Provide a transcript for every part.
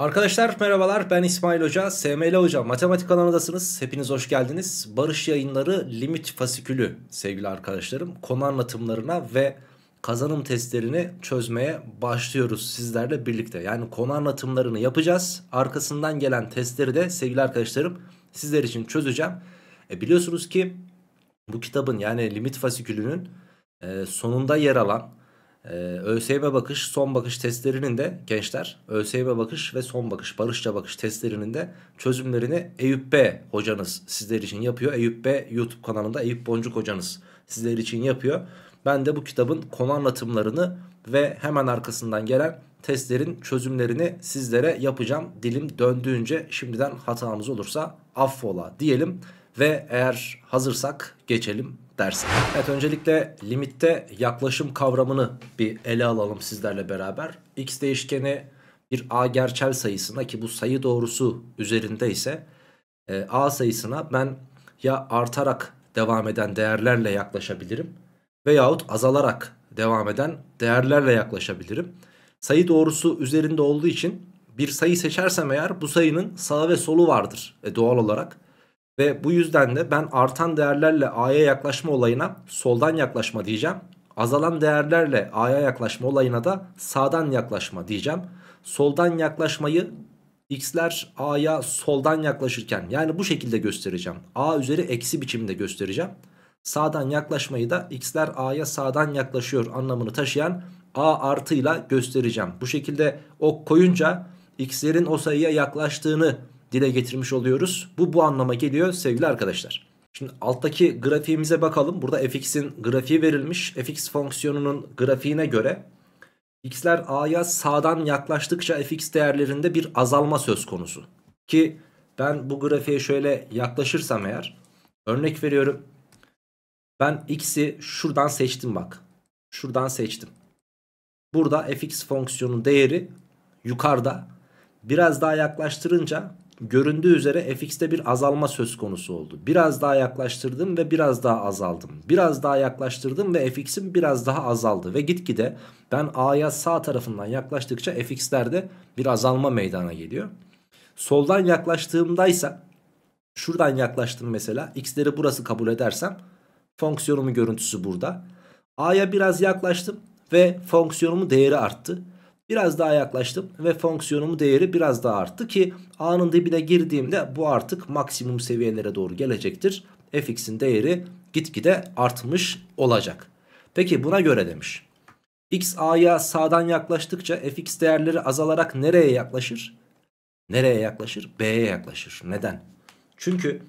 Arkadaşlar merhabalar ben İsmail Hoca, SML Hoca Matematik kanalındasınız. Hepiniz hoş geldiniz. Barış yayınları limit fasikülü sevgili arkadaşlarım. Konu anlatımlarına ve kazanım testlerini çözmeye başlıyoruz sizlerle birlikte. Yani konu anlatımlarını yapacağız. Arkasından gelen testleri de sevgili arkadaşlarım sizler için çözeceğim. E biliyorsunuz ki bu kitabın yani limit fasikülünün e, sonunda yer alan ee, bakış, son bakış testlerinin de gençler ÖSYM bakış ve son bakış, barışça bakış testlerinin de çözümlerini Eyüp B hocanız sizler için yapıyor. Eyüp B YouTube kanalında Eyüp Boncuk hocanız sizler için yapıyor. Ben de bu kitabın konu anlatımlarını ve hemen arkasından gelen testlerin çözümlerini sizlere yapacağım. Dilim döndüğünce şimdiden hatamız olursa affola diyelim ve eğer hazırsak geçelim dersin. Evet öncelikle limitte yaklaşım kavramını bir ele alalım sizlerle beraber. X değişkeni bir A gerçel sayısına ki bu sayı doğrusu üzerinde ise e, A sayısına ben ya artarak devam eden değerlerle yaklaşabilirim veyahut azalarak devam eden değerlerle yaklaşabilirim. Sayı doğrusu üzerinde olduğu için bir sayı seçersem eğer bu sayının sağı ve solu vardır e, doğal olarak. Ve bu yüzden de ben artan değerlerle A'ya yaklaşma olayına soldan yaklaşma diyeceğim. Azalan değerlerle A'ya yaklaşma olayına da sağdan yaklaşma diyeceğim. Soldan yaklaşmayı x'ler A'ya soldan yaklaşırken yani bu şekilde göstereceğim. A üzeri eksi biçimde göstereceğim. Sağdan yaklaşmayı da x'ler A'ya sağdan yaklaşıyor anlamını taşıyan A artıyla göstereceğim. Bu şekilde ok koyunca x'lerin o sayıya yaklaştığını dile getirmiş oluyoruz. Bu bu anlama geliyor sevgili arkadaşlar. Şimdi alttaki grafiğimize bakalım. Burada fx'in grafiği verilmiş. fx fonksiyonunun grafiğine göre x'ler a'ya sağdan yaklaştıkça fx değerlerinde bir azalma söz konusu. Ki ben bu grafiğe şöyle yaklaşırsam eğer örnek veriyorum. Ben x'i şuradan seçtim bak. Şuradan seçtim. Burada fx fonksiyonun değeri yukarıda. Biraz daha yaklaştırınca göründüğü üzere fx'te bir azalma söz konusu oldu. Biraz daha yaklaştırdım ve biraz daha azaldım. Biraz daha yaklaştırdım ve fx'im biraz daha azaldı. Ve gitgide ben a'ya sağ tarafından yaklaştıkça fx'lerde bir azalma meydana geliyor. Soldan yaklaştığımdaysa şuradan yaklaştım mesela x'leri burası kabul edersem fonksiyonumun görüntüsü burada. A'ya biraz yaklaştım ve fonksiyonumun değeri arttı. Biraz daha yaklaştım ve fonksiyonumun değeri biraz daha arttı ki a'nın dibine girdiğimde bu artık maksimum seviyelere doğru gelecektir. fx'in değeri gitgide artmış olacak. Peki buna göre demiş. x a'ya sağdan yaklaştıkça fx değerleri azalarak nereye yaklaşır? Nereye yaklaşır? B'ye yaklaşır. Neden? Çünkü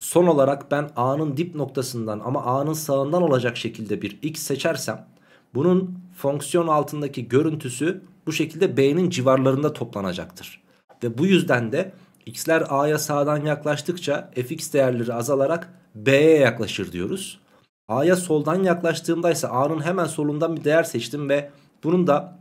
son olarak ben a'nın dip noktasından ama a'nın sağından olacak şekilde bir x seçersem bunun fonksiyon altındaki görüntüsü bu şekilde B'nin civarlarında toplanacaktır. Ve bu yüzden de x'ler a'ya sağdan yaklaştıkça fx değerleri azalarak b'ye yaklaşır diyoruz. a'ya soldan yaklaştığımda ise a'nın hemen solundan bir değer seçtim ve bunun da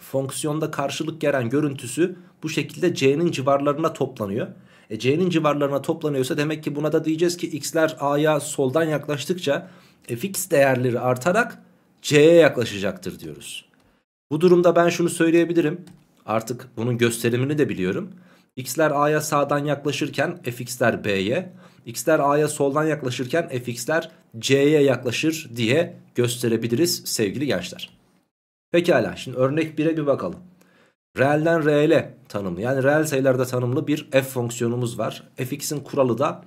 fonksiyonda karşılık gelen görüntüsü bu şekilde c'nin civarlarına toplanıyor. E, c'nin civarlarına toplanıyorsa demek ki buna da diyeceğiz ki x'ler a'ya soldan yaklaştıkça fx değerleri artarak c'ye yaklaşacaktır diyoruz. Bu durumda ben şunu söyleyebilirim. Artık bunun gösterimini de biliyorum. X'ler A'ya sağdan yaklaşırken fx'ler B'ye, x'ler A'ya soldan yaklaşırken fx'ler C'ye yaklaşır diye gösterebiliriz sevgili gençler. Pekala şimdi örnek 1'e bir bakalım. Reelden reele tanımlı yani reel sayılarda tanımlı bir f fonksiyonumuz var. fx'in kuralı da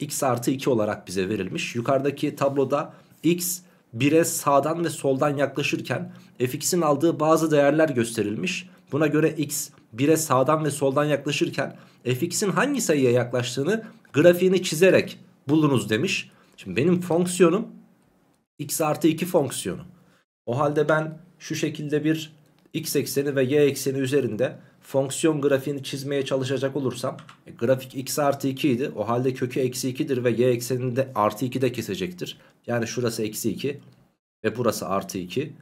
x artı 2 olarak bize verilmiş. Yukarıdaki tabloda x 1'e sağdan ve soldan yaklaşırken fx'in aldığı bazı değerler gösterilmiş. Buna göre x 1'e sağdan ve soldan yaklaşırken fx'in hangi sayıya yaklaştığını grafiğini çizerek bulunuz demiş. Şimdi benim fonksiyonum x artı 2 fonksiyonu. O halde ben şu şekilde bir x ekseni ve y ekseni üzerinde fonksiyon grafiğini çizmeye çalışacak olursam e, grafik x artı 2 idi. O halde kökü eksi 2'dir ve y ekseninde de artı 2'de kesecektir. Yani şurası eksi 2 ve burası artı 2.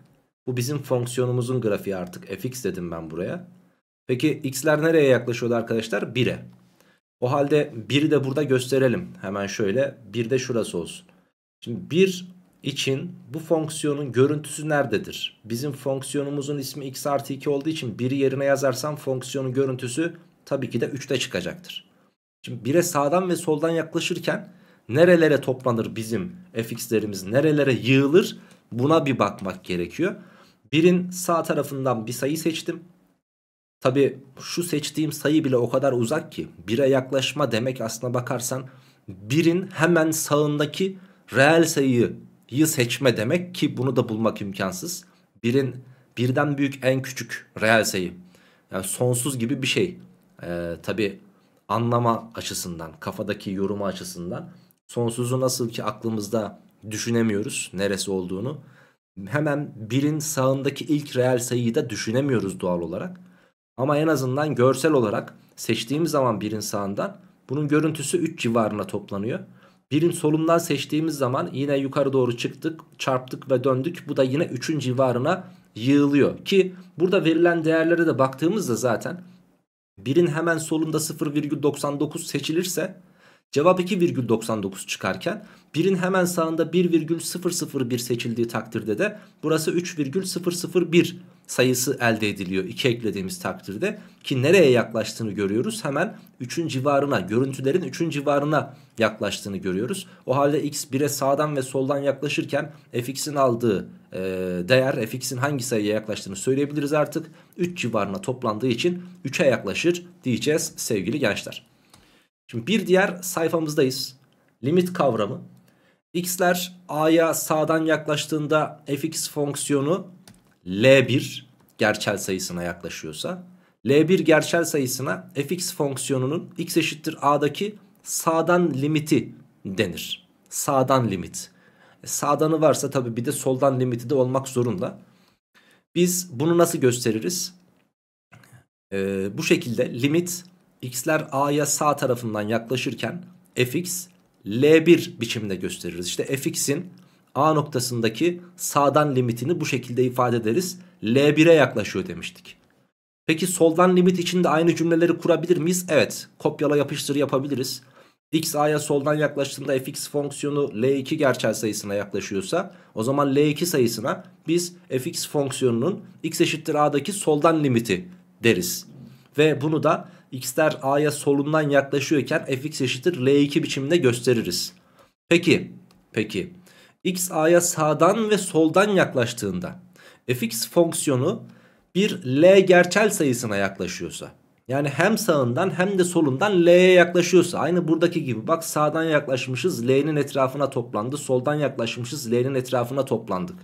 Bu bizim fonksiyonumuzun grafiği artık. fx dedim ben buraya. Peki x'ler nereye yaklaşıyordu arkadaşlar? 1'e. O halde 1'i de burada gösterelim. Hemen şöyle 1 de şurası olsun. Şimdi 1 için bu fonksiyonun görüntüsü nerededir? Bizim fonksiyonumuzun ismi x artı 2 olduğu için 1'i yerine yazarsam fonksiyonun görüntüsü tabii ki de 3'te çıkacaktır. Şimdi 1'e sağdan ve soldan yaklaşırken nerelere toplanır bizim fx'lerimiz nerelere yığılır buna bir bakmak gerekiyor. Birin sağ tarafından bir sayı seçtim. Tabi şu seçtiğim sayı bile o kadar uzak ki 1'e yaklaşma demek aslına bakarsan birin hemen sağındaki reel sayıyı seçme demek ki bunu da bulmak imkansız. Birin birden büyük en küçük reel sayı yani sonsuz gibi bir şey. Ee, Tabi anlama açısından kafadaki yorumu açısından Sonsuzu nasıl ki aklımızda düşünemiyoruz neresi olduğunu. Hemen birin sağındaki ilk reel sayıyı da düşünemiyoruz doğal olarak. Ama en azından görsel olarak seçtiğimiz zaman birin sağından bunun görüntüsü 3 civarına toplanıyor. Birin solundan seçtiğimiz zaman yine yukarı doğru çıktık, çarptık ve döndük. Bu da yine 3'ün civarına yığılıyor. Ki burada verilen değerlere de baktığımızda zaten birin hemen solunda 0,99 seçilirse Cevap 2,99 çıkarken birin hemen sağında 1,001 seçildiği takdirde de burası 3,001 sayısı elde ediliyor 2 eklediğimiz takdirde ki nereye yaklaştığını görüyoruz hemen 3'ün civarına görüntülerin 3'ün civarına yaklaştığını görüyoruz. O halde x 1'e sağdan ve soldan yaklaşırken fx'in aldığı e, değer fx'in hangi sayıya yaklaştığını söyleyebiliriz artık 3 civarına toplandığı için 3'e yaklaşır diyeceğiz sevgili gençler. Şimdi bir diğer sayfamızdayız. Limit kavramı. X'ler A'ya sağdan yaklaştığında fx fonksiyonu L1 gerçel sayısına yaklaşıyorsa L1 gerçel sayısına fx fonksiyonunun x eşittir A'daki sağdan limiti denir. Sağdan limit. E sağdanı varsa tabi bir de soldan limiti de olmak zorunda. Biz bunu nasıl gösteririz? Ee, bu şekilde limit x'ler a'ya sağ tarafından yaklaşırken fx L1 biçiminde gösteririz. İşte fx'in A noktasındaki sağdan limitini bu şekilde ifade ederiz. L1'e yaklaşıyor demiştik. Peki soldan limit içinde aynı cümleleri kurabilir miyiz? Evet. Kopyala yapıştır yapabiliriz. X A'ya soldan yaklaştığında fx fonksiyonu L2 gerçel sayısına yaklaşıyorsa o zaman L2 sayısına biz fx fonksiyonunun x eşittir A'daki soldan limiti deriz. Ve bunu da x'ler a'ya solundan yaklaşıyorken fx eşittir l2 biçiminde gösteririz. Peki, peki x a'ya sağdan ve soldan yaklaştığında fx fonksiyonu bir l gerçel sayısına yaklaşıyorsa yani hem sağından hem de solundan L'ye yaklaşıyorsa aynı buradaki gibi bak sağdan yaklaşmışız L'nin etrafına toplandı soldan yaklaşmışız L'nin etrafına toplandık.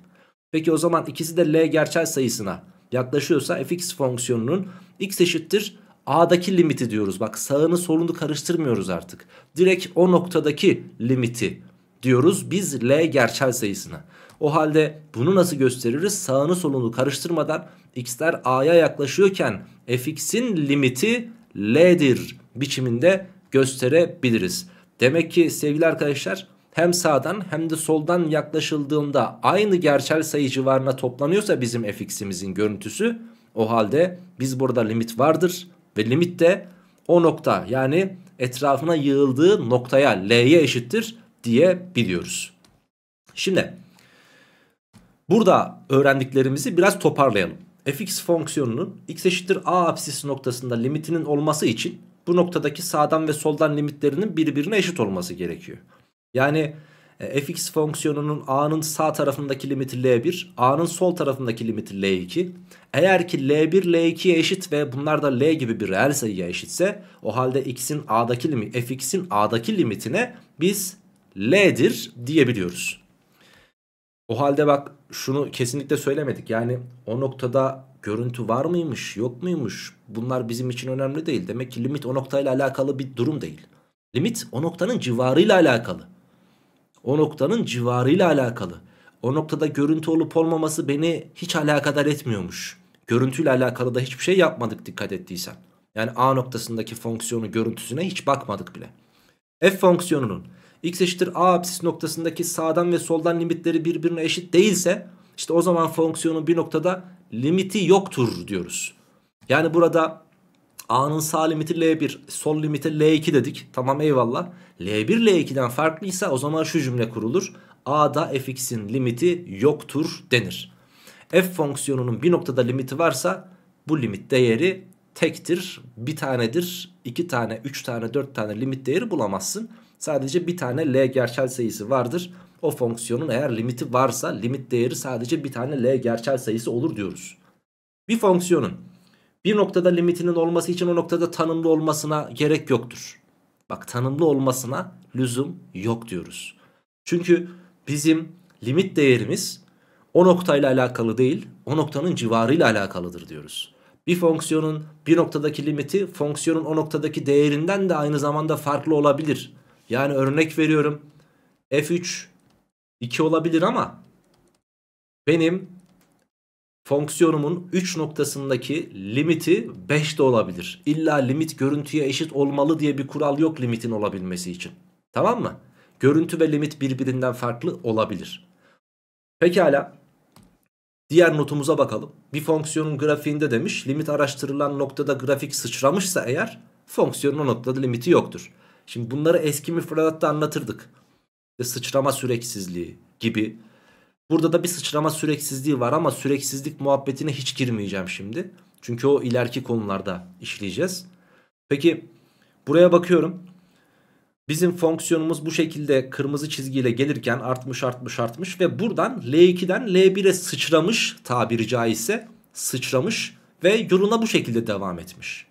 Peki o zaman ikisi de L gerçel sayısına yaklaşıyorsa fx fonksiyonunun x eşittir A'daki limiti diyoruz. Bak sağını solunu karıştırmıyoruz artık. Direkt o noktadaki limiti diyoruz biz L gerçel sayısına. O halde bunu nasıl gösteririz? Sağını solunu karıştırmadan x'ler a'ya yaklaşıyorken fx'in limiti l'dir biçiminde gösterebiliriz. Demek ki sevgili arkadaşlar hem sağdan hem de soldan yaklaşıldığında aynı gerçel sayı civarına toplanıyorsa bizim fx'imizin görüntüsü o halde biz burada limit vardır ve limit de o nokta yani etrafına yığıldığı noktaya L'ye eşittir diye biliyoruz. Şimdi burada öğrendiklerimizi biraz toparlayalım. fx fonksiyonunun x eşittir a apsisi noktasında limitinin olması için bu noktadaki sağdan ve soldan limitlerinin birbirine eşit olması gerekiyor. Yani e, fx fonksiyonunun a'nın sağ tarafındaki limiti l1 a'nın sol tarafındaki limiti l2 eğer ki l1 l2'ye eşit ve bunlar da l gibi bir reel sayıya eşitse o halde x'in a'daki limit fx'in a'daki limitine biz l'dir diyebiliyoruz. O halde bak şunu kesinlikle söylemedik. Yani o noktada görüntü var mıymış yok muymuş bunlar bizim için önemli değil. Demek ki limit o noktayla alakalı bir durum değil. Limit o noktanın civarıyla alakalı o noktanın civarıyla alakalı. O noktada görüntü olup olmaması beni hiç alakadar etmiyormuş. Görüntüyle alakalı da hiçbir şey yapmadık dikkat ettiysen. Yani A noktasındaki fonksiyonun görüntüsüne hiç bakmadık bile. F fonksiyonunun x eşittir a apsis noktasındaki sağdan ve soldan limitleri birbirine eşit değilse işte o zaman fonksiyonun bir noktada limiti yoktur diyoruz. Yani burada A'nın sağ limiti L1 sol limiti L2 dedik. Tamam eyvallah. L1 L2'den farklıysa o zaman şu cümle kurulur. A'da fx'in limiti yoktur denir. F fonksiyonunun bir noktada limiti varsa bu limit değeri tektir. Bir tanedir. iki tane, üç tane, dört tane limit değeri bulamazsın. Sadece bir tane L gerçel sayısı vardır. O fonksiyonun eğer limiti varsa limit değeri sadece bir tane L gerçel sayısı olur diyoruz. Bir fonksiyonun bir noktada limitinin olması için o noktada tanımlı olmasına gerek yoktur. Bak tanımlı olmasına lüzum yok diyoruz. Çünkü bizim limit değerimiz o noktayla alakalı değil o noktanın civarıyla alakalıdır diyoruz. Bir fonksiyonun bir noktadaki limiti fonksiyonun o noktadaki değerinden de aynı zamanda farklı olabilir. Yani örnek veriyorum f3 2 olabilir ama benim fonksiyonumun 3 noktasındaki limiti 5 de olabilir. İlla limit görüntüye eşit olmalı diye bir kural yok limitin olabilmesi için. Tamam mı? Görüntü ve limit birbirinden farklı olabilir. Pekala. Diğer notumuza bakalım. Bir fonksiyonun grafiğinde demiş limit araştırılan noktada grafik sıçramışsa eğer fonksiyonun o noktada limiti yoktur. Şimdi bunları eski müfredatta anlatırdık. sıçrama süreksizliği gibi Burada da bir sıçrama süreksizliği var ama süreksizlik muhabbetine hiç girmeyeceğim şimdi. Çünkü o ileriki konularda işleyeceğiz. Peki buraya bakıyorum. Bizim fonksiyonumuz bu şekilde kırmızı çizgiyle gelirken artmış artmış artmış ve buradan L2'den L1'e sıçramış tabiri caizse sıçramış ve yoluna bu şekilde devam etmiş.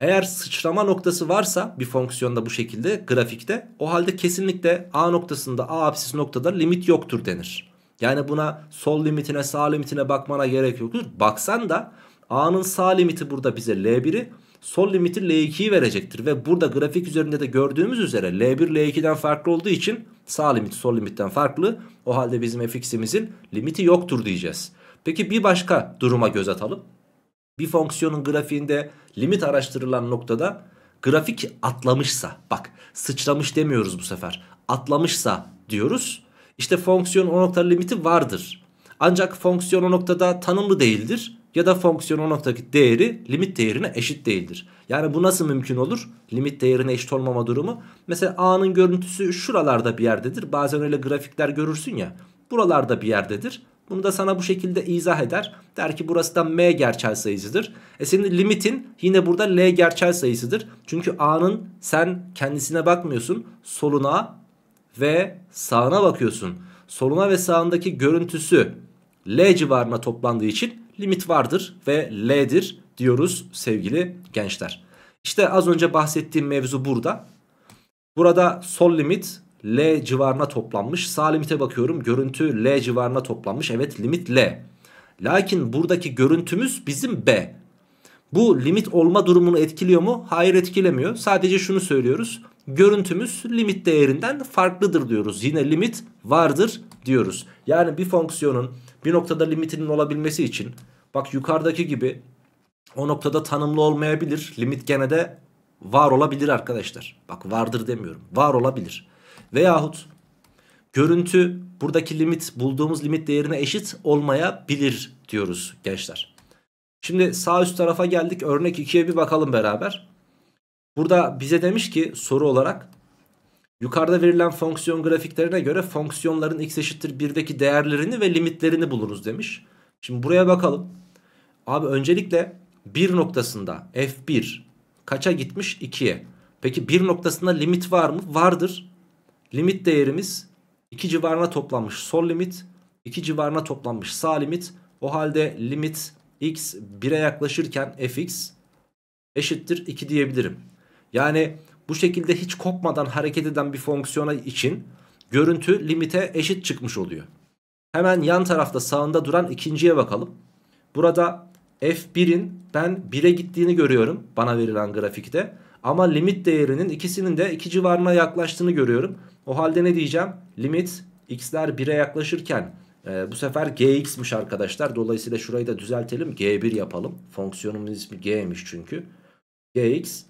Eğer sıçrama noktası varsa bir fonksiyonda bu şekilde grafikte o halde kesinlikle A noktasında A apsis noktada limit yoktur denir. Yani buna sol limitine sağ limitine bakmana gerek yoktur. Baksan da A'nın sağ limiti burada bize L1'i sol limiti L2'yi verecektir. Ve burada grafik üzerinde de gördüğümüz üzere L1 L2'den farklı olduğu için sağ limit sol limitten farklı. O halde bizim fx'imizin limiti yoktur diyeceğiz. Peki bir başka duruma göz atalım. Bir fonksiyonun grafiğinde limit araştırılan noktada grafik atlamışsa bak sıçramış demiyoruz bu sefer atlamışsa diyoruz. İşte fonksiyon o nokta limiti vardır. Ancak fonksiyon o noktada tanımlı değildir ya da fonksiyon o noktadaki değeri limit değerine eşit değildir. Yani bu nasıl mümkün olur? Limit değerine eşit olmama durumu. Mesela a'nın görüntüsü şuralarda bir yerdedir. Bazen öyle grafikler görürsün ya. Buralarda bir yerdedir. Bunu da sana bu şekilde izah eder. Der ki burası da m gerçel sayısıdır. E senin limitin yine burada l gerçel sayısıdır. Çünkü a'nın sen kendisine bakmıyorsun. Soluna ve sağına bakıyorsun. Soluna ve sağındaki görüntüsü L civarına toplandığı için limit vardır ve L'dir diyoruz sevgili gençler. İşte az önce bahsettiğim mevzu burada. Burada sol limit L civarına toplanmış. Sağ limite bakıyorum. Görüntü L civarına toplanmış. Evet limit L. Lakin buradaki görüntümüz bizim B. Bu limit olma durumunu etkiliyor mu? Hayır etkilemiyor. Sadece şunu söylüyoruz görüntümüz limit değerinden farklıdır diyoruz. Yine limit vardır diyoruz. Yani bir fonksiyonun bir noktada limitinin olabilmesi için bak yukarıdaki gibi o noktada tanımlı olmayabilir. Limit gene de var olabilir arkadaşlar. Bak vardır demiyorum. Var olabilir. Veyahut görüntü buradaki limit bulduğumuz limit değerine eşit olmayabilir diyoruz gençler. Şimdi sağ üst tarafa geldik. Örnek 2'ye bir bakalım beraber. Burada bize demiş ki soru olarak yukarıda verilen fonksiyon grafiklerine göre fonksiyonların x eşittir 1'deki değerlerini ve limitlerini bulunuz demiş. Şimdi buraya bakalım. Abi öncelikle 1 noktasında f1 kaça gitmiş? 2'ye. Peki 1 noktasında limit var mı? Vardır. Limit değerimiz 2 civarına toplanmış sol limit, 2 civarına toplanmış sağ limit. O halde limit x 1'e yaklaşırken fx eşittir 2 diyebilirim. Yani bu şekilde hiç kopmadan hareket eden bir fonksiyona için görüntü limite eşit çıkmış oluyor. Hemen yan tarafta sağında duran ikinciye bakalım. Burada f1'in ben 1'e gittiğini görüyorum bana verilen grafikte. Ama limit değerinin ikisinin de 2 civarına yaklaştığını görüyorum. O halde ne diyeceğim? Limit x'ler 1'e yaklaşırken e, bu sefer gx'miş arkadaşlar. Dolayısıyla şurayı da düzeltelim. g1 yapalım. Fonksiyonumuz g'miş çünkü. gx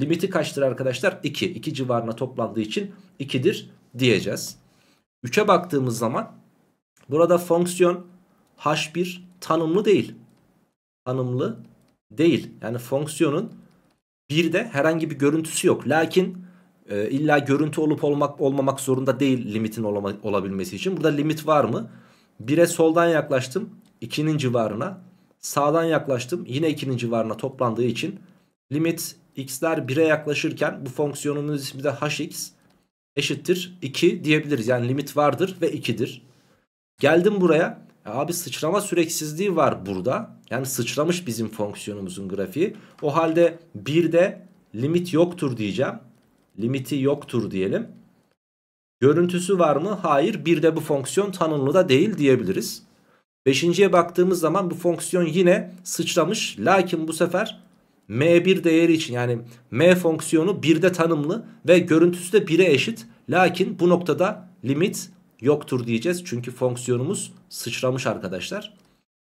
Limiti kaçtır arkadaşlar? 2. 2 civarına toplandığı için 2'dir diyeceğiz. 3'e baktığımız zaman burada fonksiyon h1 tanımlı değil. Tanımlı değil. Yani fonksiyonun bir de herhangi bir görüntüsü yok. Lakin e, illa görüntü olup olmak olmamak zorunda değil limitin olama, olabilmesi için. Burada limit var mı? 1'e soldan yaklaştım 2'nin civarına. Sağdan yaklaştım yine 2'nin civarına toplandığı için limit x'ler 1'e yaklaşırken bu fonksiyonumuz ismi de hx eşittir 2 diyebiliriz. Yani limit vardır ve 2'dir. Geldim buraya. E abi sıçrama süreksizliği var burada. Yani sıçramış bizim fonksiyonumuzun grafiği. O halde 1'de limit yoktur diyeceğim. Limiti yoktur diyelim. Görüntüsü var mı? Hayır. Bir de bu fonksiyon tanımlı da değil diyebiliriz. Beşinciye baktığımız zaman bu fonksiyon yine sıçramış. Lakin bu sefer M1 değeri için yani M fonksiyonu 1'de tanımlı ve görüntüsü de 1'e eşit. Lakin bu noktada limit yoktur diyeceğiz. Çünkü fonksiyonumuz sıçramış arkadaşlar.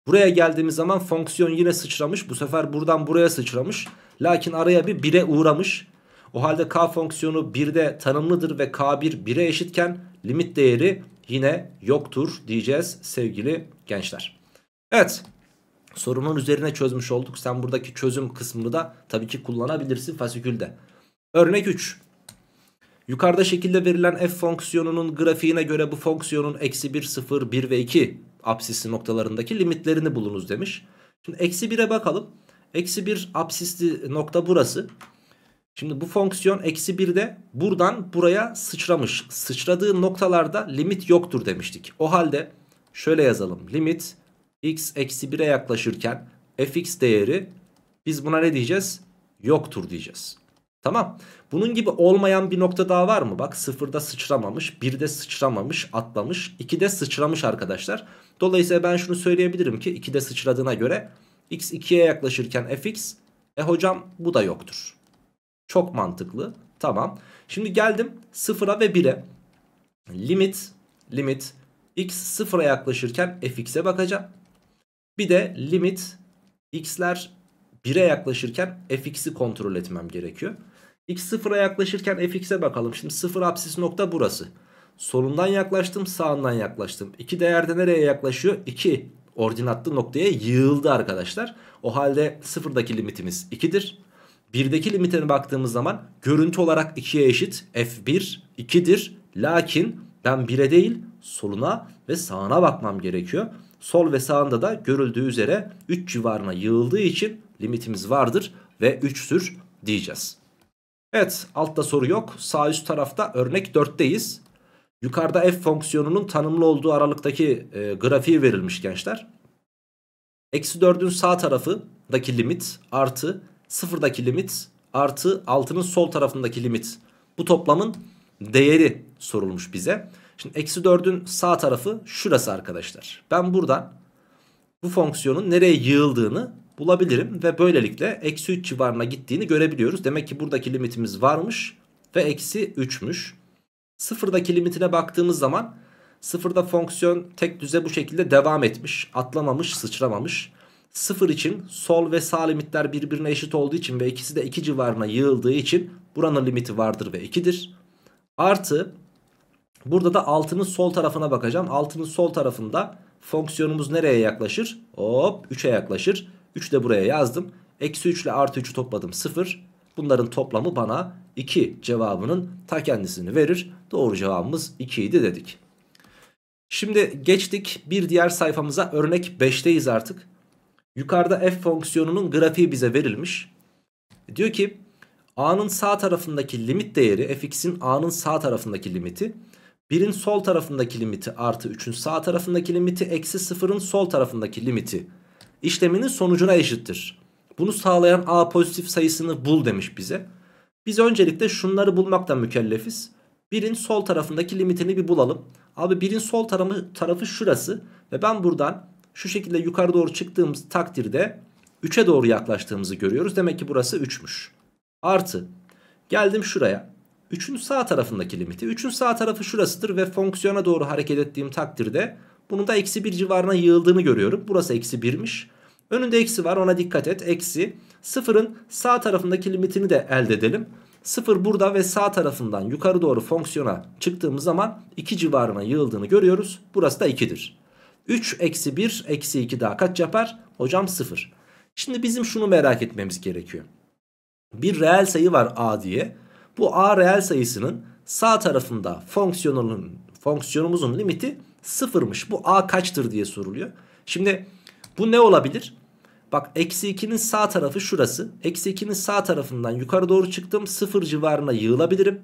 Buraya geldiğimiz zaman fonksiyon yine sıçramış. Bu sefer buradan buraya sıçramış. Lakin araya bir 1'e uğramış. O halde k fonksiyonu 1'de tanımlıdır ve k1 1'e eşitken limit değeri yine yoktur diyeceğiz sevgili gençler. Evet sorunun üzerine çözmüş olduk. Sen buradaki çözüm kısmını da tabii ki kullanabilirsin fasikülde. Örnek 3. Yukarıda şekilde verilen f fonksiyonunun grafiğine göre bu fonksiyonun eksi 1, 0, 1 ve 2 apsisi noktalarındaki limitlerini bulunuz demiş. Şimdi eksi 1'e bakalım. Eksi 1 apsisli nokta burası. Şimdi bu fonksiyon eksi 1'de buradan buraya sıçramış. Sıçradığı noktalarda limit yoktur demiştik. O halde şöyle yazalım. Limit x eksi 1'e yaklaşırken fx değeri biz buna ne diyeceğiz? Yoktur diyeceğiz. Tamam. Bunun gibi olmayan bir nokta daha var mı? Bak sıfırda sıçramamış, birde sıçramamış, atlamış, ikide sıçramış arkadaşlar. Dolayısıyla ben şunu söyleyebilirim ki ikide sıçradığına göre x 2'ye yaklaşırken fx e hocam bu da yoktur. Çok mantıklı. Tamam. Şimdi geldim sıfıra ve 1'e. Limit, limit x sıfıra yaklaşırken fx'e bakacağım. Bir de limit x'ler 1'e yaklaşırken fx'i kontrol etmem gerekiyor. x 0'a yaklaşırken fx'e bakalım. Şimdi 0 apsis nokta burası. Solundan yaklaştım sağından yaklaştım. 2 değerde nereye yaklaşıyor? 2 ordinatlı noktaya yığıldı arkadaşlar. O halde sıfırdaki limitimiz 2'dir. 1'deki limitine baktığımız zaman görüntü olarak 2'ye eşit f1 2'dir. Lakin ben 1'e değil soluna ve sağına bakmam gerekiyor. Sol ve sağında da görüldüğü üzere 3 civarına yığıldığı için limitimiz vardır ve 3 sür diyeceğiz. Evet altta soru yok. Sağ üst tarafta örnek 4'teyiz. Yukarıda f fonksiyonunun tanımlı olduğu aralıktaki e, grafiği verilmiş gençler. Eksi 4'ün sağ tarafındaki limit artı sıfırdaki limit artı 6'nın sol tarafındaki limit. Bu toplamın değeri sorulmuş bize. Şimdi eksi 4'ün sağ tarafı şurası arkadaşlar. Ben buradan bu fonksiyonun nereye yığıldığını bulabilirim. Ve böylelikle eksi 3 civarına gittiğini görebiliyoruz. Demek ki buradaki limitimiz varmış ve eksi 3'müş. Sıfırdaki limitine baktığımız zaman sıfırda fonksiyon tek düze bu şekilde devam etmiş. Atlamamış, sıçramamış. Sıfır için sol ve sağ limitler birbirine eşit olduğu için ve ikisi de 2 civarına yığıldığı için buranın limiti vardır ve 2'dir. Artı Burada da 6'nın sol tarafına bakacağım. 6'nın sol tarafında fonksiyonumuz nereye yaklaşır? Hop 3'e yaklaşır. 3 de buraya yazdım. Eksi 3 ile artı 3'ü topladım 0. Bunların toplamı bana 2 cevabının ta kendisini verir. Doğru cevabımız 2 idi dedik. Şimdi geçtik bir diğer sayfamıza örnek 5'teyiz artık. Yukarıda f fonksiyonunun grafiği bize verilmiş. Diyor ki a'nın sağ tarafındaki limit değeri fx'in a'nın sağ tarafındaki limiti 1'in sol tarafındaki limiti artı 3'ün sağ tarafındaki limiti eksi 0'ın sol tarafındaki limiti işleminin sonucuna eşittir. Bunu sağlayan a pozitif sayısını bul demiş bize. Biz öncelikle şunları bulmakta mükellefiz. 1'in sol tarafındaki limitini bir bulalım. Abi 1'in sol tarafı, tarafı şurası ve ben buradan şu şekilde yukarı doğru çıktığımız takdirde 3'e doğru yaklaştığımızı görüyoruz. Demek ki burası 3'müş. Artı geldim şuraya. 3'ün sağ tarafındaki limiti. 3'ün sağ tarafı şurasıdır ve fonksiyona doğru hareket ettiğim takdirde bunun da eksi 1 civarına yığıldığını görüyorum. Burası eksi 1'miş. Önünde eksi var ona dikkat et. Eksi 0'ın sağ tarafındaki limitini de elde edelim. 0 burada ve sağ tarafından yukarı doğru fonksiyona çıktığımız zaman 2 civarına yığıldığını görüyoruz. Burası da 2'dir. 3 eksi 1 eksi 2 daha kaç yapar? Hocam 0. Şimdi bizim şunu merak etmemiz gerekiyor. Bir reel sayı var a diye. Bu a reel sayısının sağ tarafında fonksiyonun, fonksiyonumuzun limiti sıfırmış. Bu a kaçtır diye soruluyor. Şimdi bu ne olabilir? Bak eksi 2'nin sağ tarafı şurası. Eksi 2'nin sağ tarafından yukarı doğru çıktım. Sıfır civarına yığılabilirim.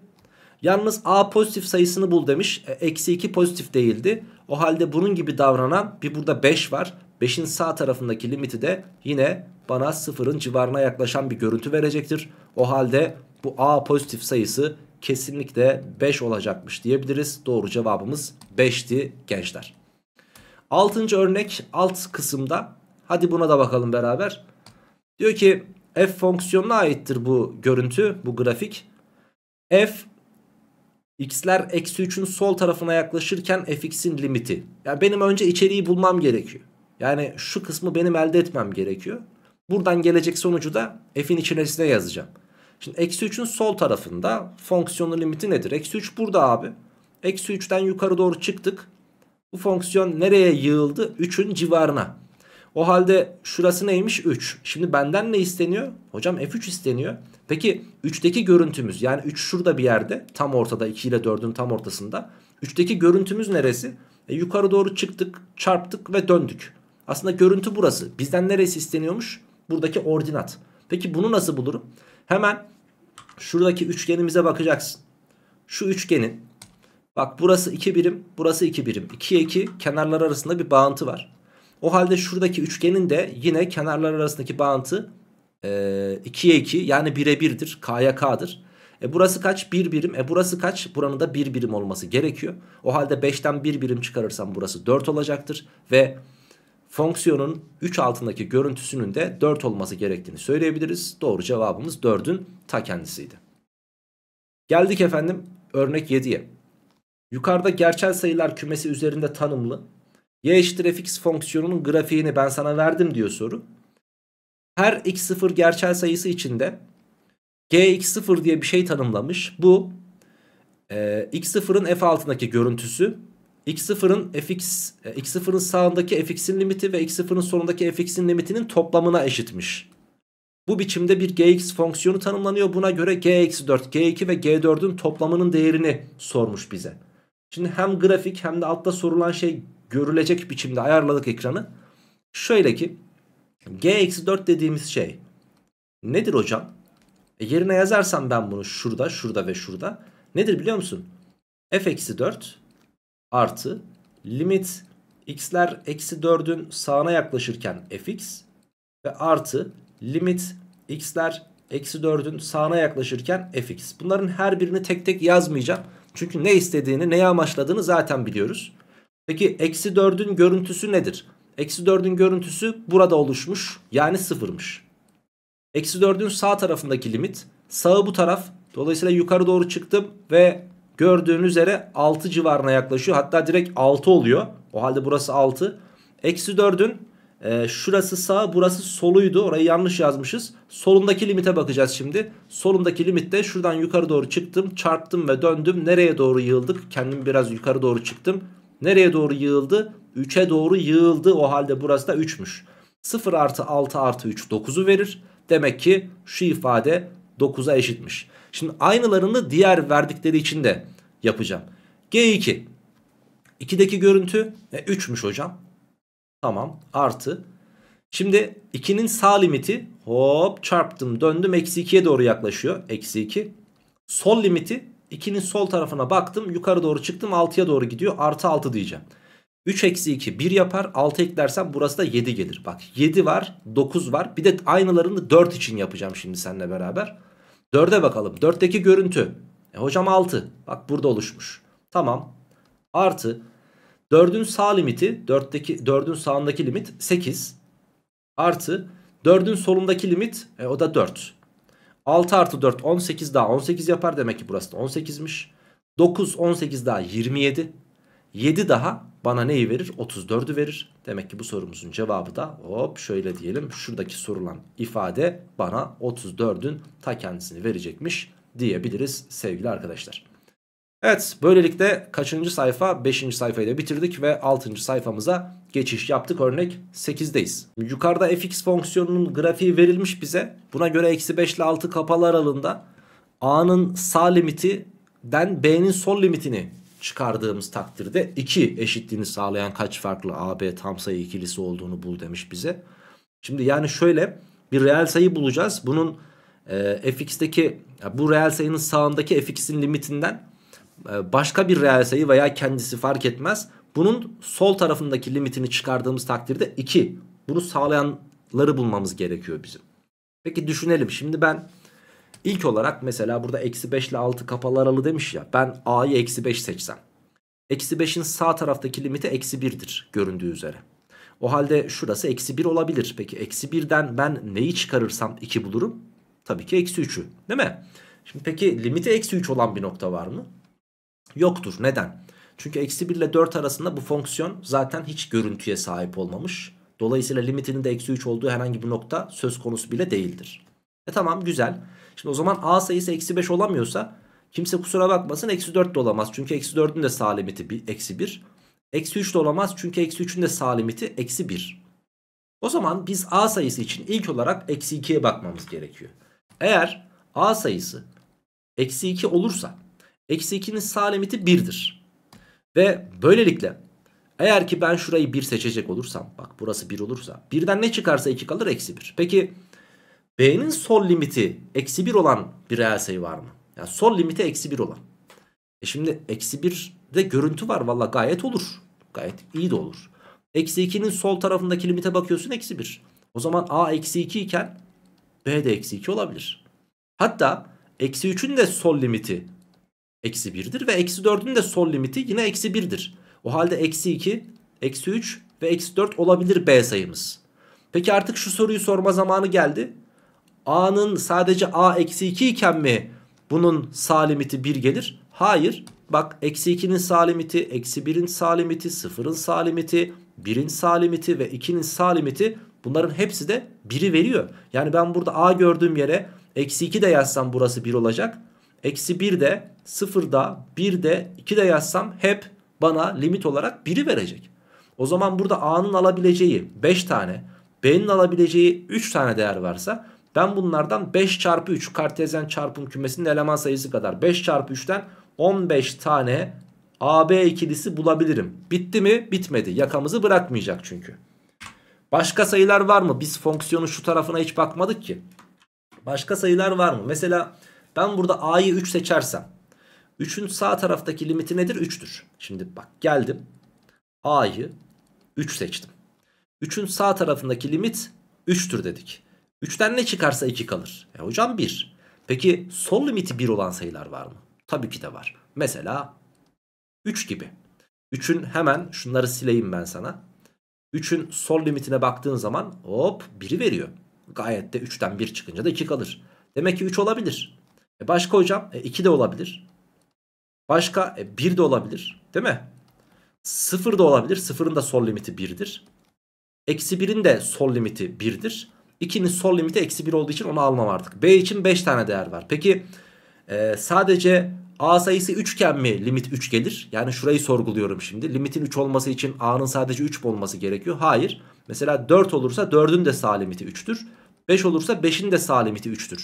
Yalnız a pozitif sayısını bul demiş. E, eksi 2 pozitif değildi. O halde bunun gibi davranan bir burada 5 var. 5'in sağ tarafındaki limiti de yine bana sıfırın civarına yaklaşan bir görüntü verecektir. O halde bu A pozitif sayısı kesinlikle 5 olacakmış diyebiliriz. Doğru cevabımız 5'ti gençler. Altıncı örnek alt kısımda. Hadi buna da bakalım beraber. Diyor ki f fonksiyonuna aittir bu görüntü, bu grafik. f x'ler eksi 3'ün sol tarafına yaklaşırken fx'in limiti. Yani benim önce içeriği bulmam gerekiyor. Yani şu kısmı benim elde etmem gerekiyor. Buradan gelecek sonucu da f'in içerisine yazacağım. Şimdi eksi 3'ün sol tarafında fonksiyonun limiti nedir? Eksi 3 burada abi. Eksi 3'ten yukarı doğru çıktık. Bu fonksiyon nereye yığıldı? 3'ün civarına. O halde şurası neymiş? 3. Şimdi benden ne isteniyor? Hocam F3 isteniyor. Peki 3'teki görüntümüz yani 3 şurada bir yerde tam ortada 2 ile 4'ün tam ortasında. 3'teki görüntümüz neresi? E, yukarı doğru çıktık çarptık ve döndük. Aslında görüntü burası. Bizden neresi isteniyormuş? Buradaki ordinat. Peki bunu nasıl bulurum? Hemen şuradaki üçgenimize bakacaksın. Şu üçgenin bak burası 2 birim burası 2 birim. 2'ye 2 kenarlar arasında bir bağıntı var. O halde şuradaki üçgenin de yine kenarlar arasındaki bağıntı e, 2'ye 2 yani 1'e 1'dir. K'ya K'dır. E burası kaç? 1 bir birim. E burası kaç? Buranın da 1 bir birim olması gerekiyor. O halde 5'ten 1 bir birim çıkarırsam burası 4 olacaktır. Ve fonksiyonun 3 altındaki görüntüsünün de 4 olması gerektiğini söyleyebiliriz. Doğru cevabımız 4'ün ta kendisiydi. Geldik efendim örnek 7'ye. Yukarıda gerçel sayılar kümesi üzerinde tanımlı y eşittir fx fonksiyonunun grafiğini ben sana verdim diyor soru. Her x0 gerçel sayısı içinde gx0 diye bir şey tanımlamış. Bu e, x0'ın f altındaki görüntüsü x0'ın fx e, x0'ın sağındaki fx'in limiti ve x0'ın solundaki fx'in limitinin toplamına eşitmiş. Bu biçimde bir gx fonksiyonu tanımlanıyor. Buna göre g-4, g2 ve g4'ün toplamının değerini sormuş bize. Şimdi hem grafik hem de altta sorulan şey görülecek biçimde ayarladık ekranı. Şöyle ki g-4 dediğimiz şey nedir hocam? E yerine yazarsam ben bunu şurada, şurada ve şurada. Nedir biliyor musun? f-4 artı limit x'ler eksi 4'ün sağına yaklaşırken fx ve artı limit x'ler eksi 4'ün sağına yaklaşırken fx. Bunların her birini tek tek yazmayacağım. Çünkü ne istediğini neye amaçladığını zaten biliyoruz. Peki eksi 4'ün görüntüsü nedir? Eksi 4'ün görüntüsü burada oluşmuş yani sıfırmış. Eksi 4'ün sağ tarafındaki limit sağı bu taraf. Dolayısıyla yukarı doğru çıktım ve Gördüğünüz üzere 6 civarına yaklaşıyor. Hatta direkt 6 oluyor. O halde burası 6. Eksi 4'ün e, şurası sağ burası soluydu. Orayı yanlış yazmışız. Solundaki limite bakacağız şimdi. Solundaki limitte şuradan yukarı doğru çıktım. Çarptım ve döndüm. Nereye doğru yığıldık? Kendim biraz yukarı doğru çıktım. Nereye doğru yığıldı? 3'e doğru yığıldı. O halde burası da 3'müş. 0 artı 6 artı 3 9'u verir. Demek ki şu ifade 9'a eşitmiş. Şimdi aynılarını diğer verdikleri için de yapacağım. G2. 2'deki görüntü e, 3'müş hocam. Tamam artı. Şimdi 2'nin sağ limiti hop çarptım döndüm eksi 2'ye doğru yaklaşıyor. Eksi 2. Sol limiti 2'nin sol tarafına baktım yukarı doğru çıktım 6'ya doğru gidiyor artı 6 diyeceğim. 3 eksi 2 1 yapar 6 eklersen burası da 7 gelir. Bak 7 var 9 var bir de aynılarını 4 için yapacağım şimdi seninle beraber. 4'e bakalım. 4'teki görüntü. E hocam 6. Bak burada oluşmuş. Tamam. Artı 4'ün sağ limiti 4'teki 4'ün sağındaki limit 8. Artı 4'ün solundaki limit e, o da 4. 6 artı 4 18 daha 18 yapar demek ki burası da 18'miş. 9 18 daha 27. 7 daha bana neyi verir? 34'ü verir. Demek ki bu sorumuzun cevabı da hop şöyle diyelim. Şuradaki sorulan ifade bana 34'ün ta kendisini verecekmiş diyebiliriz sevgili arkadaşlar. Evet böylelikle kaçıncı sayfa? 5. sayfayı da bitirdik ve 6. sayfamıza geçiş yaptık. Örnek 8'deyiz. Yukarıda fx fonksiyonunun grafiği verilmiş bize. Buna göre eksi 5 ile 6 kapalı aralığında a'nın sağ limiti den b'nin sol limitini çıkardığımız takdirde 2 eşitliğini sağlayan kaç farklı AB tam sayı ikilisi olduğunu bul demiş bize. Şimdi yani şöyle bir reel sayı bulacağız. Bunun e, fx'teki bu reel sayının sağındaki fx'in limitinden e, başka bir reel sayı veya kendisi fark etmez. Bunun sol tarafındaki limitini çıkardığımız takdirde 2. Bunu sağlayanları bulmamız gerekiyor bizim. Peki düşünelim. Şimdi ben İlk olarak mesela burada eksi 5 ile 6 kapalı aralı demiş ya. Ben a'yı eksi 5 seçsem. Eksi 5'in sağ taraftaki limiti eksi 1'dir göründüğü üzere. O halde şurası eksi 1 olabilir. Peki eksi 1'den ben neyi çıkarırsam 2 bulurum? Tabii ki eksi 3'ü değil mi? Şimdi peki limiti eksi 3 olan bir nokta var mı? Yoktur. Neden? Çünkü eksi 1 ile 4 arasında bu fonksiyon zaten hiç görüntüye sahip olmamış. Dolayısıyla limitinin de eksi 3 olduğu herhangi bir nokta söz konusu bile değildir. E tamam güzel. Şimdi o zaman a sayısı eksi 5 olamıyorsa kimse kusura bakmasın eksi 4 de olamaz. Çünkü eksi 4'ün de sağ limiti bir, eksi 1. Eksi 3 de olamaz çünkü eksi 3'ün de sağ limiti eksi 1. O zaman biz a sayısı için ilk olarak eksi 2'ye bakmamız gerekiyor. Eğer a sayısı eksi 2 olursa eksi 2'nin sağ limiti 1'dir. Ve böylelikle eğer ki ben şurayı 1 seçecek olursam bak burası 1 olursa 1'den ne çıkarsa 2 kalır eksi 1. Peki B'nin sol limiti eksi 1 olan bir reel sayı var mı? Yani sol limiti eksi 1 olan. E şimdi eksi 1'de görüntü var valla gayet olur. Gayet iyi de olur. Eksi 2'nin sol tarafındaki limite bakıyorsun eksi 1. O zaman A eksi 2 iken B de eksi 2 olabilir. Hatta eksi 3'ün de sol limiti eksi 1'dir ve eksi 4'ün de sol limiti yine eksi 1'dir. O halde eksi 2, eksi 3 ve eksi 4 olabilir B sayımız. Peki artık şu soruyu sorma zamanı geldi. A'nın sadece A eksi 2 iken mi bunun sağ limiti 1 gelir? Hayır. Bak eksi 2'nin sağ limiti, eksi 1'in sağ limiti, 0'ın sağ limiti, 1'in sağ limiti ve 2'nin sağ limiti bunların hepsi de 1'i veriyor. Yani ben burada A gördüğüm yere eksi 2 de yazsam burası 1 olacak. Eksi 1 de 0 da 1 de 2 de yazsam hep bana limit olarak 1'i verecek. O zaman burada A'nın alabileceği 5 tane, B'nin alabileceği 3 tane değer varsa ben bunlardan 5 çarpı 3 kartezyen çarpım kümesinin eleman sayısı kadar 5 çarpı 3'ten 15 tane AB ikilisi bulabilirim. Bitti mi? Bitmedi. Yakamızı bırakmayacak çünkü. Başka sayılar var mı? Biz fonksiyonun şu tarafına hiç bakmadık ki. Başka sayılar var mı? Mesela ben burada A'yı 3 seçersem 3'ün sağ taraftaki limiti nedir? 3'tür. Şimdi bak geldim. A'yı 3 seçtim. 3'ün sağ tarafındaki limit 3'tür dedik. 3'ten ne çıkarsa 2 kalır. E hocam 1. Peki sol limiti 1 olan sayılar var mı? Tabii ki de var. Mesela 3 gibi. 3'ün hemen şunları sileyim ben sana. 3'ün sol limitine baktığın zaman hop 1'i veriyor. Gayet de 3'ten 1 çıkınca da 2 kalır. Demek ki 3 olabilir. E başka hocam e de olabilir. Başka e de olabilir. Değil mi? 0 da olabilir. 0'ın da sol limiti 1'dir. Eksi 1'in de sol limiti 1'dir. 2'nin sol limiti eksi 1 olduğu için onu almam artık. B için 5 tane değer var. Peki e, sadece A sayısı 3 iken mi limit 3 gelir? Yani şurayı sorguluyorum şimdi. Limitin 3 olması için A'nın sadece 3 olması gerekiyor. Hayır. Mesela 4 olursa 4'ün de sağ limiti 3'tür. 5 olursa 5'in de sağ limiti 3'tür.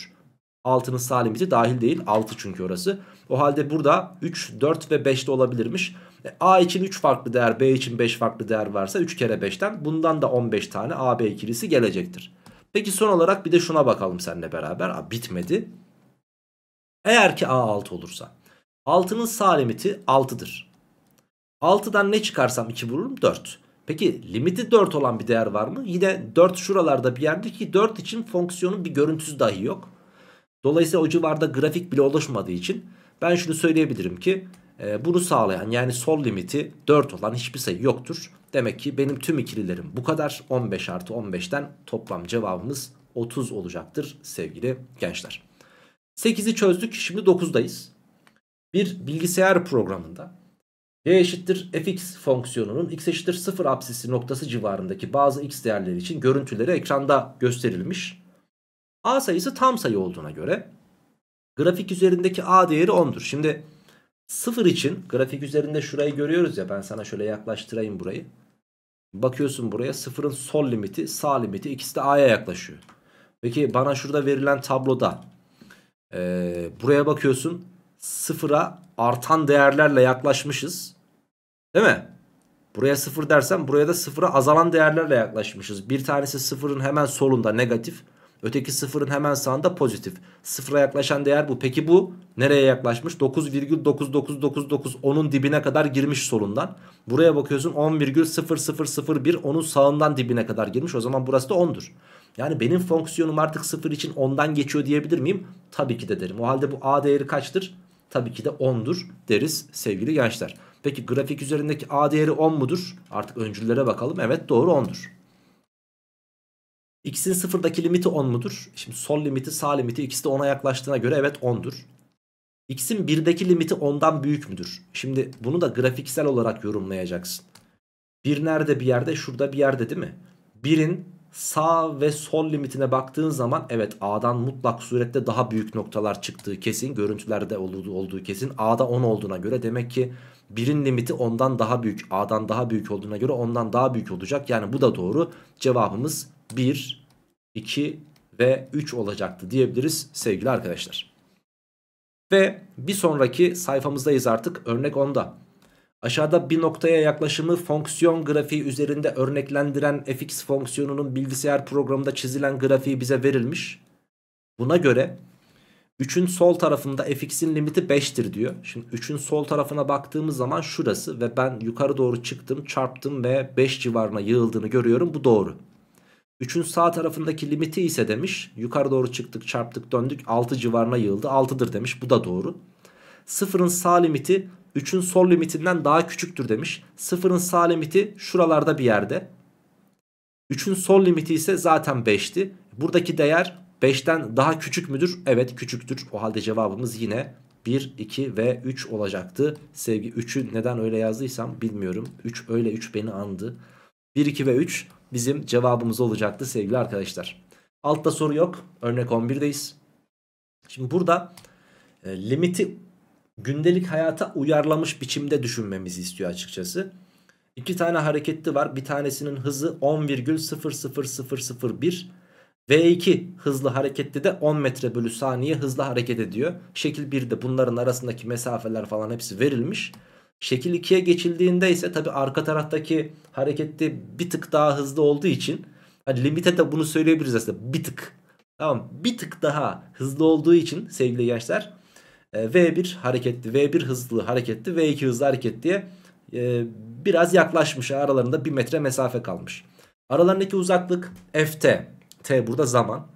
6'nın sağ limiti dahil değil. 6 çünkü orası. O halde burada 3, 4 ve 5 de olabilirmiş. E, A için 3 farklı değer, B için 5 farklı değer varsa 3 kere 5'ten bundan da 15 tane AB ikilisi gelecektir. Peki son olarak bir de şuna bakalım seninle beraber. Aa, bitmedi. Eğer ki A6 olursa. 6'nın sağ limiti 6'dır. 6'dan ne çıkarsam 2 vururum 4. Peki limiti 4 olan bir değer var mı? Yine 4 şuralarda bir yerde ki 4 için fonksiyonun bir görüntüsü dahi yok. Dolayısıyla o civarda grafik bile oluşmadığı için ben şunu söyleyebilirim ki e, bunu sağlayan yani sol limiti 4 olan hiçbir sayı yoktur. Demek ki benim tüm ikililerim bu kadar 15 artı 15'ten toplam cevabımız 30 olacaktır sevgili gençler. 8'i çözdük şimdi 9'dayız. Bir bilgisayar programında y eşittir fx fonksiyonunun x eşittir 0 apsisi noktası civarındaki bazı x değerleri için görüntüleri ekranda gösterilmiş. a sayısı tam sayı olduğuna göre grafik üzerindeki a değeri 10'dur. Şimdi Sıfır için grafik üzerinde şurayı görüyoruz ya ben sana şöyle yaklaştırayım burayı. Bakıyorsun buraya sıfırın sol limiti sağ limiti ikisi de A'ya yaklaşıyor. Peki bana şurada verilen tabloda e, buraya bakıyorsun sıfıra artan değerlerle yaklaşmışız. Değil mi? Buraya sıfır dersen buraya da sıfıra azalan değerlerle yaklaşmışız. Bir tanesi sıfırın hemen solunda negatif. Öteki sıfırın hemen sağında pozitif. Sıfıra yaklaşan değer bu. Peki bu nereye yaklaşmış? 9,9999 onun dibine kadar girmiş solundan. Buraya bakıyorsun 10,0001 onun sağından dibine kadar girmiş. O zaman burası da 10'dur. Yani benim fonksiyonum artık sıfır için 10'dan geçiyor diyebilir miyim? Tabii ki de derim. O halde bu a değeri kaçtır? Tabii ki de 10'dur deriz sevgili gençler. Peki grafik üzerindeki a değeri 10 mudur? Artık öncüllere bakalım. Evet doğru 10'dur. X'in sıfırdaki limiti 10 mudur? Şimdi sol limiti sağ limiti ikisi de 10'a yaklaştığına göre evet 10'dur. X'in 1'deki limiti 10'dan büyük müdür? Şimdi bunu da grafiksel olarak yorumlayacaksın. 1 nerede bir yerde? Şurada bir yerde değil mi? 1'in sağ ve sol limitine baktığın zaman evet A'dan mutlak surette daha büyük noktalar çıktığı kesin. Görüntülerde olduğu, kesin. A'da 10 olduğuna göre demek ki 1'in limiti 10'dan daha büyük. A'dan daha büyük olduğuna göre ondan daha büyük olacak. Yani bu da doğru. Cevabımız 1, 2 ve 3 olacaktı diyebiliriz sevgili arkadaşlar. Ve bir sonraki sayfamızdayız artık örnek 10'da. Aşağıda bir noktaya yaklaşımı fonksiyon grafiği üzerinde örneklendiren fx fonksiyonunun bilgisayar programında çizilen grafiği bize verilmiş. Buna göre 3'ün sol tarafında fx'in limiti 5'tir diyor. Şimdi 3'ün sol tarafına baktığımız zaman şurası ve ben yukarı doğru çıktım çarptım ve 5 civarına yığıldığını görüyorum bu doğru. 3'ün sağ tarafındaki limiti ise demiş yukarı doğru çıktık çarptık döndük 6 civarına yığıldı 6'dır demiş bu da doğru. 0'ın sağ limiti 3'ün sol limitinden daha küçüktür demiş. 0'ın sağ limiti şuralarda bir yerde. 3'ün sol limiti ise zaten 5'ti. Buradaki değer 5'ten daha küçük müdür? Evet küçüktür. O halde cevabımız yine 1, 2 ve 3 olacaktı. Sevgi 3'ü neden öyle yazdıysam bilmiyorum. 3 öyle 3 beni andı. 1, 2 ve 3 bizim cevabımız olacaktı sevgili arkadaşlar. Altta soru yok. Örnek 11'deyiz. Şimdi burada e, limiti gündelik hayata uyarlamış biçimde düşünmemizi istiyor açıkçası. İki tane hareketli var. Bir tanesinin hızı 10,00001 V2 hızlı hareketli de 10 metre bölü saniye hızlı hareket ediyor. Şekil 1'de bunların arasındaki mesafeler falan hepsi verilmiş. Şekil 2'ye geçildiğinde ise tabi arka taraftaki harekette bir tık daha hızlı olduğu için hani limite de bunu söyleyebiliriz aslında bir tık. Tamam bir tık daha hızlı olduğu için sevgili gençler e, V1 hareketli V1 hızlı hareketli V2 hızlı hareket e, biraz yaklaşmış aralarında bir metre mesafe kalmış. Aralarındaki uzaklık ft. T burada zaman.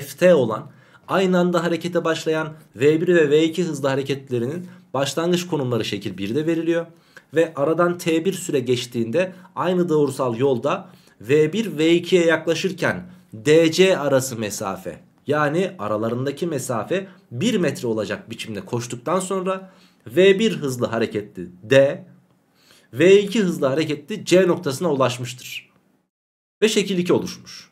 ft olan aynı anda harekete başlayan V1 ve V2 hızlı hareketlerinin Başlangıç konumları şekil 1'de veriliyor. Ve aradan T1 süre geçtiğinde aynı doğrusal yolda V1 V2'ye yaklaşırken DC arası mesafe yani aralarındaki mesafe 1 metre olacak biçimde koştuktan sonra V1 hızlı hareketli D V2 hızlı hareketli C noktasına ulaşmıştır. Ve şekil 2 oluşmuş.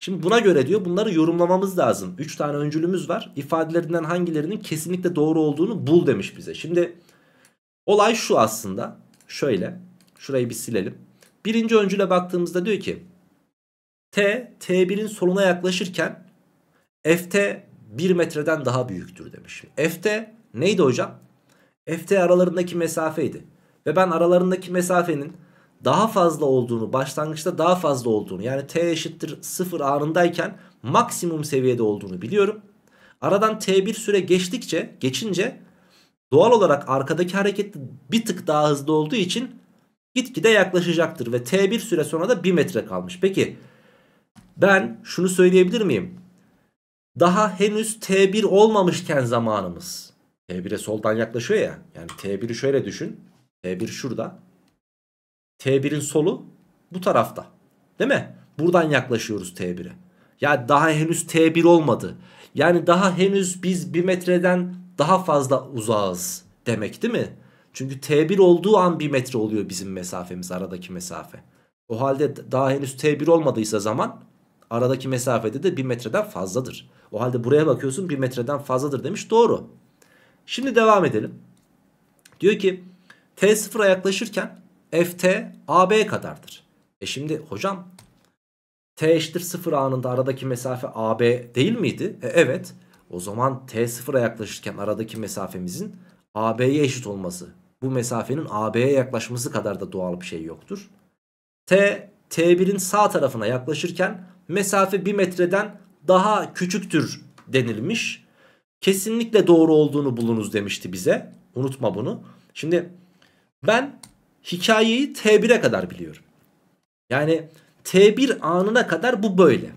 Şimdi buna göre diyor bunları yorumlamamız lazım. 3 tane öncülümüz var. İfadelerinden hangilerinin kesinlikle doğru olduğunu bul demiş bize. Şimdi olay şu aslında. Şöyle şurayı bir silelim. Birinci öncüle baktığımızda diyor ki T, T1'in soluna yaklaşırken FT 1 metreden daha büyüktür demiş. FT neydi hocam? FT aralarındaki mesafeydi. Ve ben aralarındaki mesafenin daha fazla olduğunu başlangıçta daha fazla olduğunu yani t eşittir 0 anındayken maksimum seviyede olduğunu biliyorum. Aradan t bir süre geçtikçe geçince doğal olarak arkadaki hareket bir tık daha hızlı olduğu için gitgide yaklaşacaktır ve t bir süre sonra da 1 metre kalmış. Peki ben şunu söyleyebilir miyim? Daha henüz t1 olmamışken zamanımız t1'e soldan yaklaşıyor ya yani t1'i şöyle düşün t1 şurada T1'in solu bu tarafta. Değil mi? Buradan yaklaşıyoruz T1'e. Yani daha henüz T1 olmadı. Yani daha henüz biz 1 metreden daha fazla uzağız demek değil mi? Çünkü T1 olduğu an 1 metre oluyor bizim mesafemiz aradaki mesafe. O halde daha henüz T1 olmadıysa zaman aradaki mesafede de 1 metreden fazladır. O halde buraya bakıyorsun 1 metreden fazladır demiş doğru. Şimdi devam edelim. Diyor ki T0'a yaklaşırken FT AB kadardır. E şimdi hocam T eşittir 0 anında aradaki mesafe AB değil miydi? E evet. O zaman T sıfıra yaklaşırken aradaki mesafemizin AB'ye eşit olması. Bu mesafenin AB'ye yaklaşması kadar da doğal bir şey yoktur. T, T1'in sağ tarafına yaklaşırken mesafe 1 metreden daha küçüktür denilmiş. Kesinlikle doğru olduğunu bulunuz demişti bize. Unutma bunu. Şimdi ben hikayeyi T1'e kadar biliyorum. Yani T1 anına kadar bu böyle.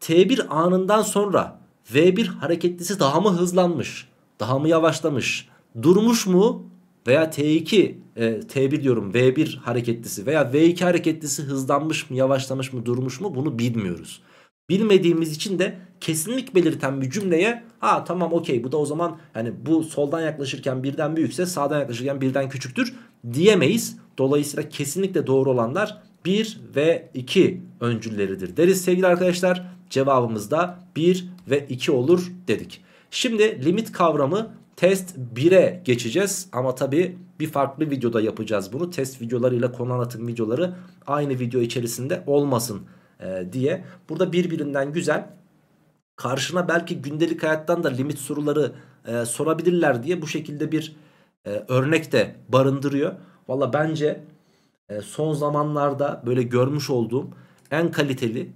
T1 anından sonra V1 hareketlisi daha mı hızlanmış? Daha mı yavaşlamış? Durmuş mu? Veya T2, e, T1 diyorum V1 hareketlisi veya V2 hareketlisi hızlanmış mı, yavaşlamış mı, durmuş mu bunu bilmiyoruz. Bilmediğimiz için de kesinlik belirten bir cümleye ha tamam okey bu da o zaman hani bu soldan yaklaşırken birden büyükse sağdan yaklaşırken birden küçüktür diyemeyiz. Dolayısıyla kesinlikle doğru olanlar 1 ve 2 öncülleridir deriz sevgili arkadaşlar. Cevabımız da 1 ve 2 olur dedik. Şimdi limit kavramı test 1'e geçeceğiz. Ama tabi bir farklı videoda yapacağız bunu. Test videolarıyla konu anlatım videoları aynı video içerisinde olmasın e, diye. Burada birbirinden güzel karşına belki gündelik hayattan da limit soruları e, sorabilirler diye bu şekilde bir e, örnek de barındırıyor. Valla bence e, son zamanlarda böyle görmüş olduğum en kaliteli,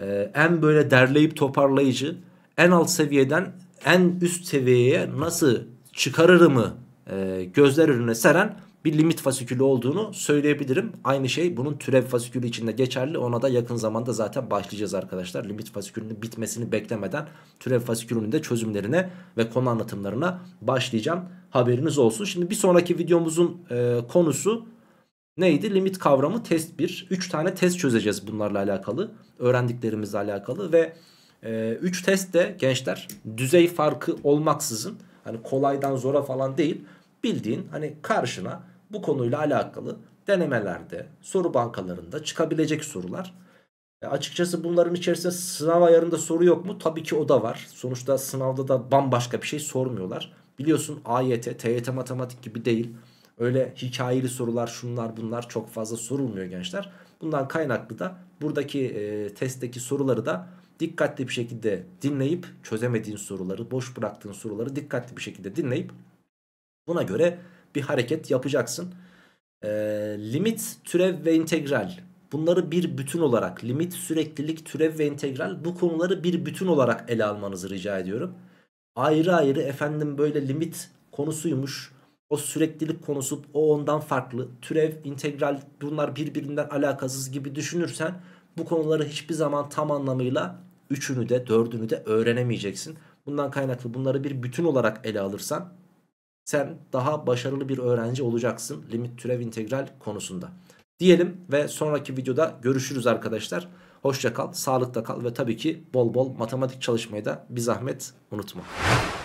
e, en böyle derleyip toparlayıcı, en alt seviyeden en üst seviyeye nasıl çıkarırımı e, gözler önüne seren bir limit fasikülü olduğunu söyleyebilirim. Aynı şey bunun türev fasikülü içinde geçerli. Ona da yakın zamanda zaten başlayacağız arkadaşlar. Limit fasikülünün bitmesini beklemeden türev fasikülünün de çözümlerine ve konu anlatımlarına başlayacağım. Haberiniz olsun. Şimdi bir sonraki videomuzun e, konusu neydi? Limit kavramı test 1. 3 tane test çözeceğiz bunlarla alakalı. Öğrendiklerimizle alakalı ve 3 e, test de gençler düzey farkı olmaksızın hani kolaydan zora falan değil bildiğin hani karşına bu konuyla alakalı denemelerde, soru bankalarında çıkabilecek sorular. E açıkçası bunların içerisinde sınav ayarında soru yok mu? Tabii ki o da var. Sonuçta sınavda da bambaşka bir şey sormuyorlar. Biliyorsun AYT, TYT matematik gibi değil. Öyle hikayeli sorular şunlar bunlar çok fazla sorulmuyor gençler. Bundan kaynaklı da buradaki e, testteki soruları da dikkatli bir şekilde dinleyip çözemediğin soruları, boş bıraktığın soruları dikkatli bir şekilde dinleyip Buna göre bir hareket yapacaksın. E, limit, türev ve integral. Bunları bir bütün olarak limit, süreklilik, türev ve integral bu konuları bir bütün olarak ele almanızı rica ediyorum. Ayrı ayrı efendim böyle limit konusuymuş. O süreklilik konusu o ondan farklı. Türev, integral bunlar birbirinden alakasız gibi düşünürsen bu konuları hiçbir zaman tam anlamıyla üçünü de dördünü de öğrenemeyeceksin. Bundan kaynaklı bunları bir bütün olarak ele alırsan sen daha başarılı bir öğrenci olacaksın limit türev integral konusunda. Diyelim ve sonraki videoda görüşürüz arkadaşlar. Hoşça kal, sağlıkta kal ve tabii ki bol bol matematik çalışmayı da bir zahmet unutma.